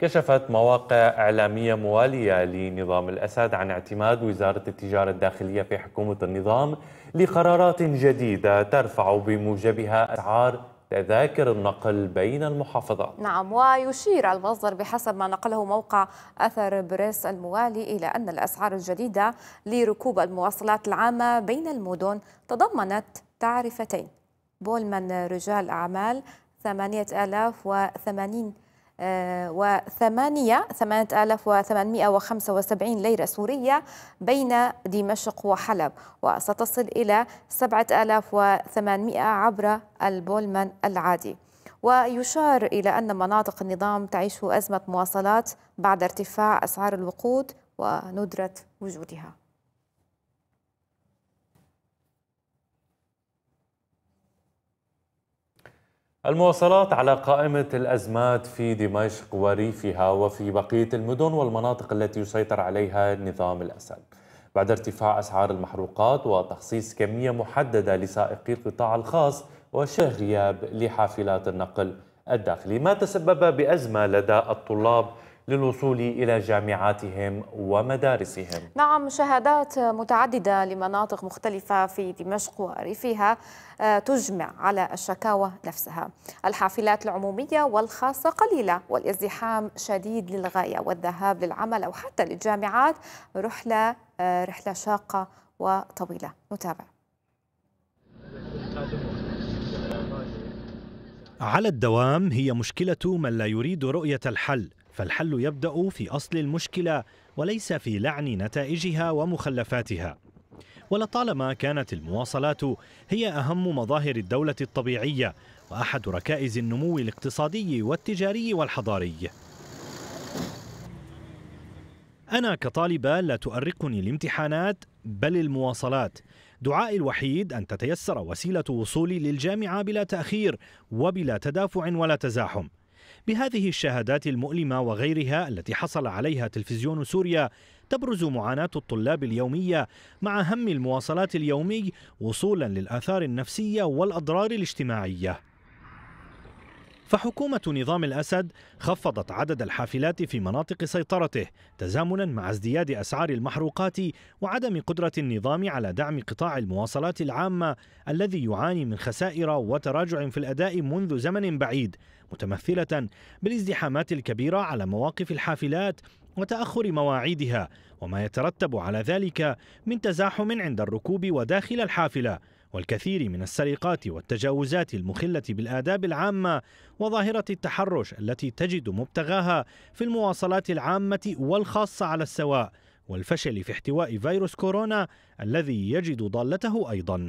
كشفت مواقع إعلامية موالية لنظام الأسد عن اعتماد وزارة التجارة الداخلية في حكومة النظام لقرارات جديدة ترفع بموجبها أسعار تذاكر النقل بين المحافظات نعم ويشير المصدر بحسب ما نقله موقع أثر بريس الموالي إلى أن الأسعار الجديدة لركوب المواصلات العامة بين المدن تضمنت تعرفتين بولمان رجال أعمال 8080 وثمانية ثمانية آلاف وثمانمائة وخمسة وسبعين ليرة سورية بين دمشق وحلب وستصل إلى سبعة آلاف وثمانمائة عبر البولمان العادي ويشار إلى أن مناطق النظام تعيش أزمة مواصلات بعد ارتفاع أسعار الوقود وندرة وجودها المواصلات على قائمة الأزمات في دمشق وريفها وفي بقية المدن والمناطق التي يسيطر عليها نظام الأسد بعد ارتفاع أسعار المحروقات وتخصيص كمية محددة لسائقي القطاع الخاص وشهر غياب لحافلات النقل الداخلي ما تسبب بأزمة لدى الطلاب للوصول إلى جامعاتهم ومدارسهم نعم شهادات متعددة لمناطق مختلفة في دمشق وريفها آه، تجمع على الشكاوى نفسها الحافلات العمومية والخاصة قليلة والازدحام شديد للغاية والذهاب للعمل أو حتى للجامعات رحلة آه، رحلة شاقة وطويلة نتابع على الدوام هي مشكلة من لا يريد رؤية الحل فالحل يبدأ في أصل المشكلة وليس في لعن نتائجها ومخلفاتها ولطالما كانت المواصلات هي أهم مظاهر الدولة الطبيعية وأحد ركائز النمو الاقتصادي والتجاري والحضاري أنا كطالبة لا تؤرقني الامتحانات بل المواصلات دعائي الوحيد أن تتيسر وسيلة وصولي للجامعة بلا تأخير وبلا تدافع ولا تزاحم بهذه الشهادات المؤلمة وغيرها التي حصل عليها تلفزيون سوريا تبرز معاناة الطلاب اليومية مع هم المواصلات اليومي وصولا للآثار النفسية والأضرار الاجتماعية فحكومة نظام الأسد خفضت عدد الحافلات في مناطق سيطرته تزامنا مع ازدياد أسعار المحروقات وعدم قدرة النظام على دعم قطاع المواصلات العامة الذي يعاني من خسائر وتراجع في الأداء منذ زمن بعيد متمثلة بالازدحامات الكبيرة على مواقف الحافلات وتأخر مواعيدها وما يترتب على ذلك من تزاحم عند الركوب وداخل الحافلة والكثير من السرقات والتجاوزات المخلة بالآداب العامة وظاهرة التحرش التي تجد مبتغاها في المواصلات العامة والخاصة على السواء والفشل في احتواء فيروس كورونا الذي يجد ضالته أيضاً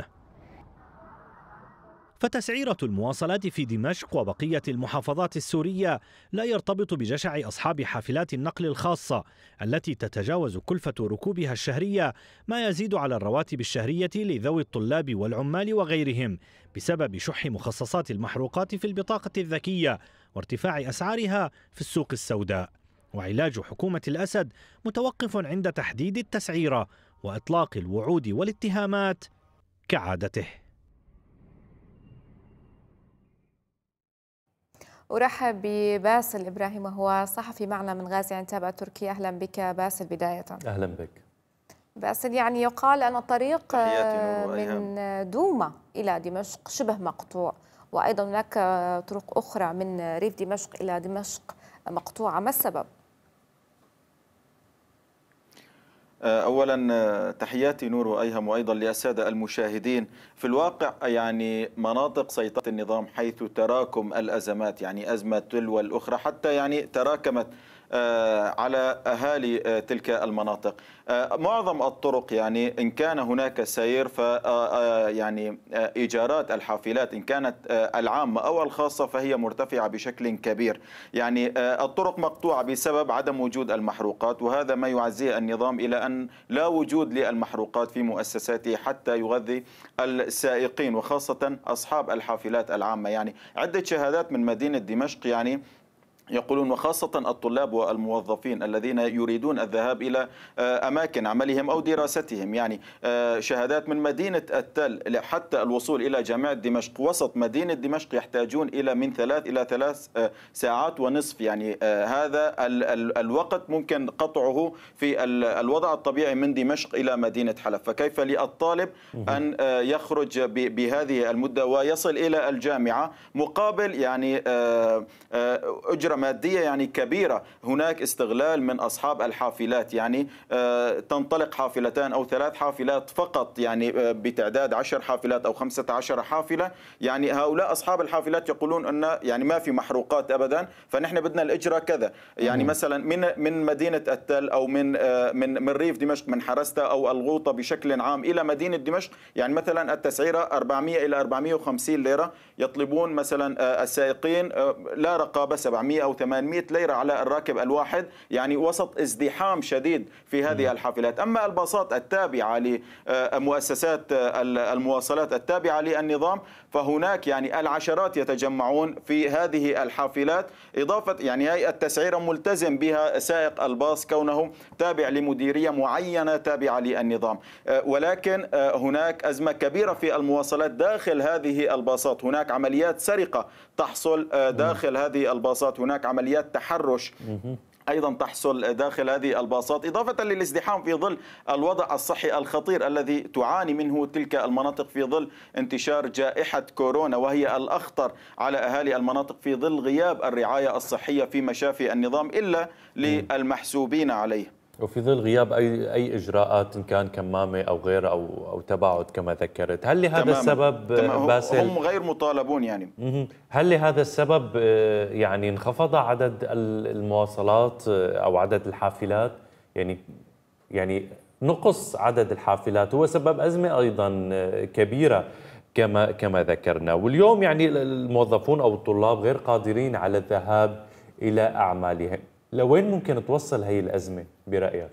فتسعيرة المواصلات في دمشق وبقية المحافظات السورية لا يرتبط بجشع أصحاب حافلات النقل الخاصة التي تتجاوز كلفة ركوبها الشهرية ما يزيد على الرواتب الشهرية لذوي الطلاب والعمال وغيرهم بسبب شح مخصصات المحروقات في البطاقة الذكية وارتفاع أسعارها في السوق السوداء وعلاج حكومة الأسد متوقف عند تحديد التسعيرة وإطلاق الوعود والاتهامات كعادته أرحب بباسل إبراهيم وهو صحفي معنا من غازي عنتابة تركيا أهلا بك باسل بداية أهلا بك باسل يعني يقال أن الطريق آه، من دوما إلى دمشق شبه مقطوع وأيضا هناك طرق أخرى من ريف دمشق إلى دمشق مقطوعة ما السبب؟ آه، اولا آه، تحياتي نور وايهم وايضا للساده المشاهدين في الواقع يعني مناطق سيطره النظام حيث تراكم الازمات يعني ازمه تلو الاخرى حتى يعني تراكمت آه، على أهالي آه، تلك المناطق آه، معظم الطرق يعني إن كان هناك سير ف يعني إيجارات الحافلات إن كانت العامة أو الخاصة فهي مرتفعة بشكل كبير يعني الطرق مقطوعة بسبب عدم وجود المحروقات وهذا ما يعزيه النظام إلى أن لا وجود للمحروقات في مؤسساته حتى يغذي السائقين وخاصة أصحاب الحافلات العامة يعني عدة شهادات من مدينة دمشق يعني يقولون وخاصة الطلاب والموظفين الذين يريدون الذهاب إلى آه، أماكن عملهم أو دراستهم يعني آه، شهادات من مدينة التل حتى الوصول إلى جامعة دمشق وسط مدينة دمشق يحتاجون إلى من ثلاث إلى ثلاث آه، ساعات ونصف يعني هذا الوقت ممكن قطعه في الوضع الطبيعي من دمشق إلى مدينة حلب فكيف للطالب أن يخرج بهذه المدة ويصل إلى الجامعة مقابل يعني أجرة مادية يعني كبيرة هناك استغلال من أصحاب الحافلات يعني آه، تنطلق حافلتان أو ثلاث حافلات فقط يعني آه، بتعداد عشر حافلات أو خمسة عشر حافلة يعني هؤلاء أصحاب الحافلات يقولون أن يعني ما في محروقات أبدا فنحن بدنا الإجرة كذا يعني مثلا من من مدينة التل أو من آه، من من ريف دمشق من حرستا أو الغوطة بشكل عام إلى مدينة دمشق يعني مثلا التسعيرة 400 إلى 450 ليرة يطلبون مثلا السائقين لا رقابة 700 أو 800 ليرة على الراكب الواحد يعني وسط ازدحام شديد في هذه الحافلات أما الباصات التابعة لمؤسسات آه، آه، المواصلات التابعة للنظام فهناك يعني العشرات يتجمعون في هذه الحافلات إضافة يعني هي التسعيرة ملتزم بها سائق الباص كونه تابع لمديرية معينة تابعة للنظام آه، ولكن هناك أزمة كبيرة في المواصلات داخل هذه الباصات هناك عمليات سرقة تحصل داخل هذه الباصات هناك هناك عمليات تحرش ايضا تحصل داخل هذه الباصات اضافه للازدحام في ظل الوضع الصحي الخطير الذي تعاني منه تلك المناطق في ظل انتشار جائحه كورونا وهي الاخطر على اهالي المناطق في ظل غياب الرعايه الصحيه في مشافي النظام الا للمحسوبين عليه وفي ظل غياب اي اي اجراءات ان كان كمامه او غيره او او تباعد كما ذكرت، هل لهذا تمام. السبب آه، تمام. باسل هم غير مطالبون يعني هل لهذا السبب آه، يعني انخفض عدد المواصلات آه، او عدد الحافلات؟ يعني يعني نقص عدد الحافلات هو سبب ازمه ايضا كبيره كما كما ذكرنا، واليوم يعني الموظفون او الطلاب غير قادرين على الذهاب الى اعمالهم. لوين ممكن توصل هي الأزمة برأيك؟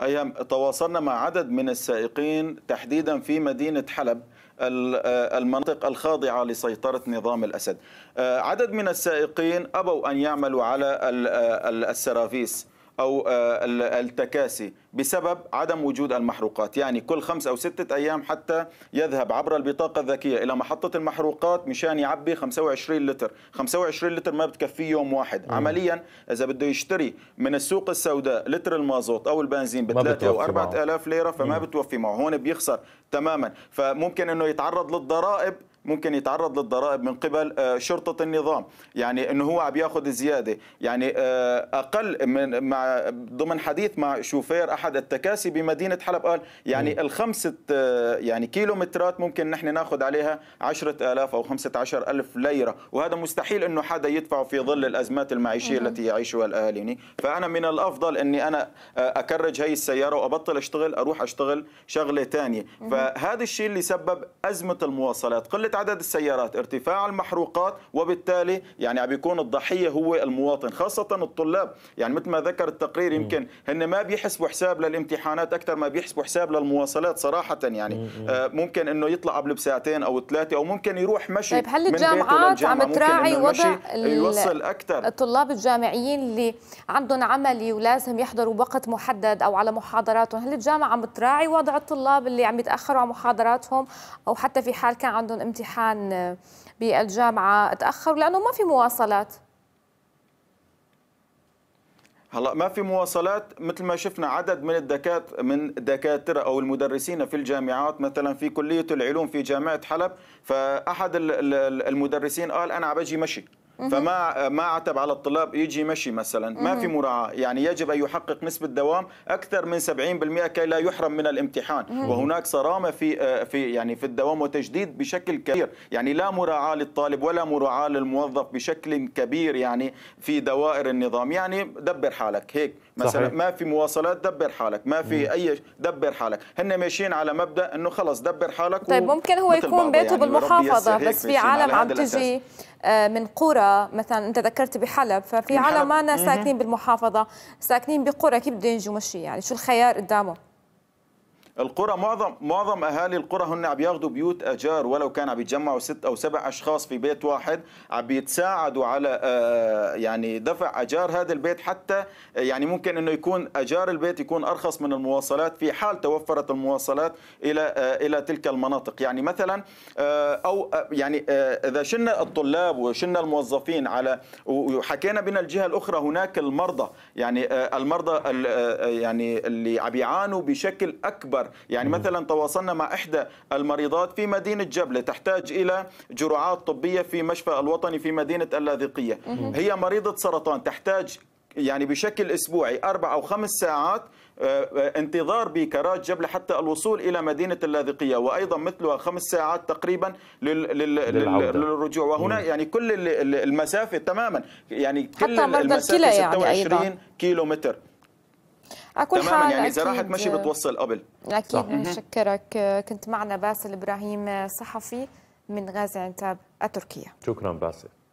أيام تواصلنا مع عدد من السائقين تحديدا في مدينة حلب آه، المناطق الخاضعة لسيطرة نظام الأسد آه، عدد من السائقين أبوا أن يعملوا على آه، السرافيس أو آه، التكاسي بسبب عدم وجود المحروقات يعني كل خمس أو ستة أيام حتى يذهب عبر البطاقة الذكية إلى محطة المحروقات مشان يعبي 25 لتر 25 لتر ما بتكفيه يوم واحد مم. عمليا إذا بده يشتري من السوق السوداء لتر المازوت أو البنزين بثلاثة أو أربعة آلاف ليرة فما بتوفي معه هون بيخسر تماما فممكن أنه يتعرض للضرائب ممكن يتعرض للضرائب من قبل آه، شرطه النظام يعني انه هو عم ياخذ زياده يعني آه، اقل من مع ضمن حديث مع شوفير احد التكاسي بمدينه حلب قال يعني الخمسه آه، يعني كيلومترات ممكن نحن ناخذ عليها 10000 او 15000 ليره وهذا مستحيل انه حدا يدفعه في ظل الازمات المعيشيه التي يعيشها الاهالي فانا من الافضل اني انا اكرج هي السياره وابطل اشتغل اروح اشتغل شغله ثانيه فهذا الشيء اللي سبب ازمه المواصلات قله عدد السيارات ارتفاع المحروقات وبالتالي يعني عم بيكون الضحيه هو المواطن خاصه الطلاب يعني مثل ما ذكر التقرير يمكن هن ما بيحسبوا حساب للامتحانات اكثر ما بيحسبوا حساب للمواصلات صراحه يعني آه، ممكن انه يطلع قبل بساعتين او ثلاثه او ممكن يروح مشي طيب هل الجامعات عم تراعي وضع يوصل اكثر الطلاب الجامعيين اللي عندهم عملي ولازم يحضروا بوقت محدد او على محاضراتهم هل الجامعه عم تراعي وضع الطلاب اللي عم يتاخروا على محاضراتهم او حتى في حال كان عندهم امتحان الامتحان بالجامعه تاخر لانه ما في مواصلات هلا ما في مواصلات مثل ما شفنا عدد من الدكات من الدكاتره او المدرسين في الجامعات مثلا في كليه العلوم في جامعه حلب فاحد المدرسين قال انا بجي مشي فما ما عتب على الطلاب يجي مشي مثلا ما في مراعاه يعني يجب ان يحقق نسبه دوام اكثر من 70% كي لا يحرم من الامتحان وهناك صرامه في آه، في يعني في الدوام وتجديد بشكل كبير يعني لا مراعاه للطالب ولا مراعاه للموظف بشكل كبير يعني في دوائر النظام يعني دبر حالك هيك مثلا صحيح. ما في مواصلات دبر حالك ما في مم. اي دبر حالك هن ماشيين على مبدا انه خلص دبر حالك طيب ممكن هو يكون بيته يعني بالمحافظه بس في عالم عم تجي آه، من قرى مثلا انت ذكرت بحلب ففي عالم ما ساكنين بالمحافظه ساكنين بقرى كيف بده ينجوا مشي يعني شو الخيار قدامه القرى معظم معظم اهالي القرى هن عم ياخذوا بيوت اجار ولو كان عم يتجمعوا ست او سبع اشخاص في بيت واحد عم بيتساعدوا على آه، يعني دفع اجار هذا البيت حتى آه، يعني ممكن انه يكون اجار البيت يكون ارخص من المواصلات في حال توفرت المواصلات الى آه، الى تلك المناطق يعني مثلا او يعني اذا شلنا الطلاب وشلنا الموظفين على وحكينا بنا الجهه الاخرى هناك المرضى يعني المرضى يعني اللي عم يعانوا بشكل اكبر الأمر يعني مثلا تواصلنا مع إحدى المريضات في مدينة جبلة تحتاج إلى جرعات طبية في مشفى الوطني في مدينة اللاذقية هي مريضة سرطان تحتاج يعني بشكل اسبوعي اربع او خمس ساعات آه، آه، انتظار بكرات جبل حتى الوصول الى مدينه اللاذقيه وايضا مثلها خمس ساعات تقريبا للرجوع وهنا يعني كل المسافه تماما يعني كل حتى المسافه 26 يعني أيضا. كيلو متر على كل تماما يعني حال يعني اذا راحت ماشي بتوصل قبل اكيد بنشكرك كنت معنا باسل ابراهيم صحفي من غازي عنتاب التركيه شكرا باسل